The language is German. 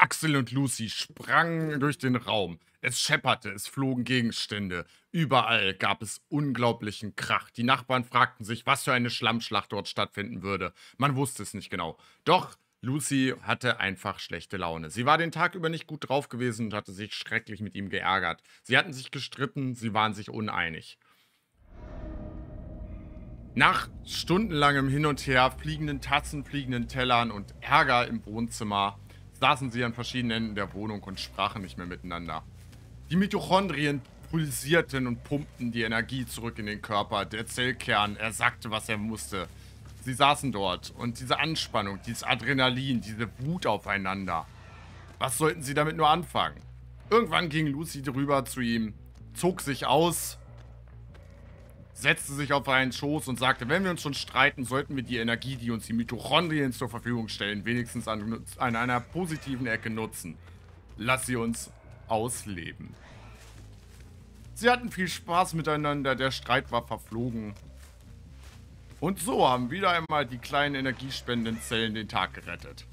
Axel und Lucy sprangen durch den Raum. Es schepperte, es flogen Gegenstände. Überall gab es unglaublichen Krach. Die Nachbarn fragten sich, was für eine Schlammschlacht dort stattfinden würde. Man wusste es nicht genau. Doch Lucy hatte einfach schlechte Laune. Sie war den Tag über nicht gut drauf gewesen und hatte sich schrecklich mit ihm geärgert. Sie hatten sich gestritten, sie waren sich uneinig. Nach stundenlangem Hin und Her, fliegenden Tassen, fliegenden Tellern und Ärger im Wohnzimmer saßen sie an verschiedenen Enden der Wohnung und sprachen nicht mehr miteinander. Die Mitochondrien pulsierten und pumpten die Energie zurück in den Körper. Der Zellkern, er sagte, was er musste. Sie saßen dort und diese Anspannung, dieses Adrenalin, diese Wut aufeinander. Was sollten sie damit nur anfangen? Irgendwann ging Lucy drüber zu ihm, zog sich aus setzte sich auf einen Schoß und sagte, wenn wir uns schon streiten, sollten wir die Energie, die uns die Mitochondrien zur Verfügung stellen, wenigstens an, an einer positiven Ecke nutzen. Lass sie uns ausleben. Sie hatten viel Spaß miteinander, der Streit war verflogen. Und so haben wieder einmal die kleinen energiespendenden Zellen den Tag gerettet.